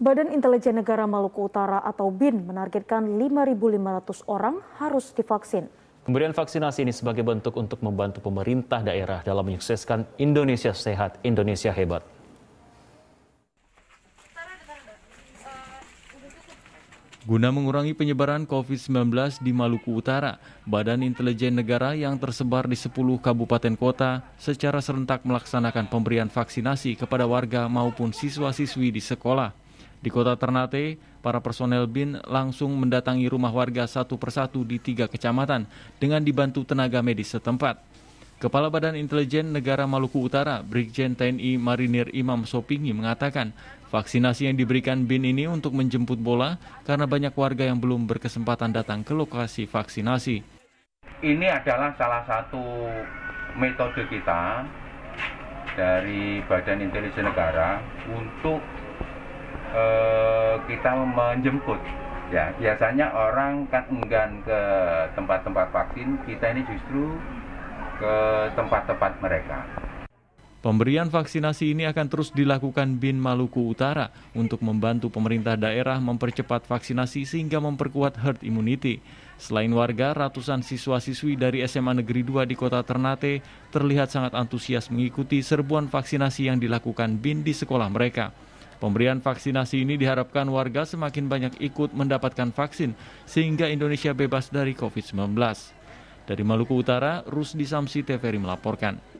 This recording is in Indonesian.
Badan Intelijen Negara Maluku Utara atau BIN menargetkan 5.500 orang harus divaksin. Pemberian vaksinasi ini sebagai bentuk untuk membantu pemerintah daerah dalam menyukseskan Indonesia Sehat, Indonesia Hebat. Guna mengurangi penyebaran COVID-19 di Maluku Utara, Badan Intelijen Negara yang tersebar di 10 kabupaten kota secara serentak melaksanakan pemberian vaksinasi kepada warga maupun siswa-siswi di sekolah. Di kota Ternate, para personel BIN langsung mendatangi rumah warga satu persatu di tiga kecamatan dengan dibantu tenaga medis setempat. Kepala Badan Intelijen Negara Maluku Utara, Brigjen TNI Marinir Imam Sopingi mengatakan, vaksinasi yang diberikan BIN ini untuk menjemput bola karena banyak warga yang belum berkesempatan datang ke lokasi vaksinasi. Ini adalah salah satu metode kita dari Badan Intelijen Negara untuk eh, kita menjemput ya biasanya orang kan enggan ke tempat-tempat vaksin kita ini justru ke tempat-tempat mereka Pemberian vaksinasi ini akan terus dilakukan BIN Maluku Utara untuk membantu pemerintah daerah mempercepat vaksinasi sehingga memperkuat herd immunity. Selain warga, ratusan siswa-siswi dari SMA Negeri 2 di kota Ternate terlihat sangat antusias mengikuti serbuan vaksinasi yang dilakukan BIN di sekolah mereka. Pemberian vaksinasi ini diharapkan warga semakin banyak ikut mendapatkan vaksin sehingga Indonesia bebas dari COVID-19. Dari Maluku Utara, Rusdi Samsi TVRI melaporkan.